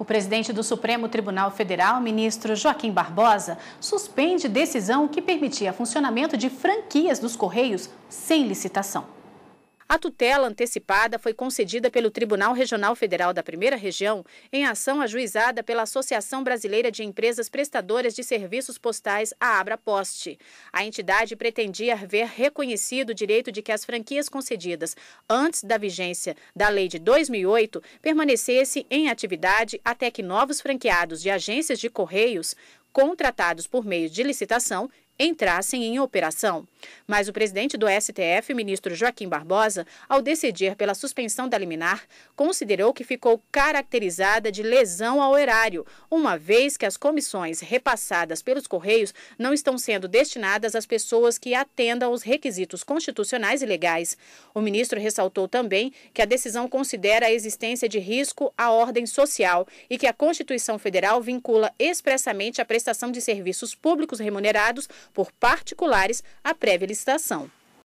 O presidente do Supremo Tribunal Federal, ministro Joaquim Barbosa, suspende decisão que permitia funcionamento de franquias dos Correios sem licitação. A tutela antecipada foi concedida pelo Tribunal Regional Federal da Primeira Região em ação ajuizada pela Associação Brasileira de Empresas Prestadoras de Serviços Postais, a Abra Poste. A entidade pretendia ver reconhecido o direito de que as franquias concedidas antes da vigência da Lei de 2008 permanecesse em atividade até que novos franqueados de agências de correios contratados por meio de licitação entrassem em operação. Mas o presidente do STF, ministro Joaquim Barbosa, ao decidir pela suspensão da liminar, considerou que ficou caracterizada de lesão ao erário, uma vez que as comissões repassadas pelos Correios não estão sendo destinadas às pessoas que atendam aos requisitos constitucionais e legais. O ministro ressaltou também que a decisão considera a existência de risco à ordem social e que a Constituição Federal vincula expressamente a prestação de serviços públicos remunerados por particulares a prévia licitação.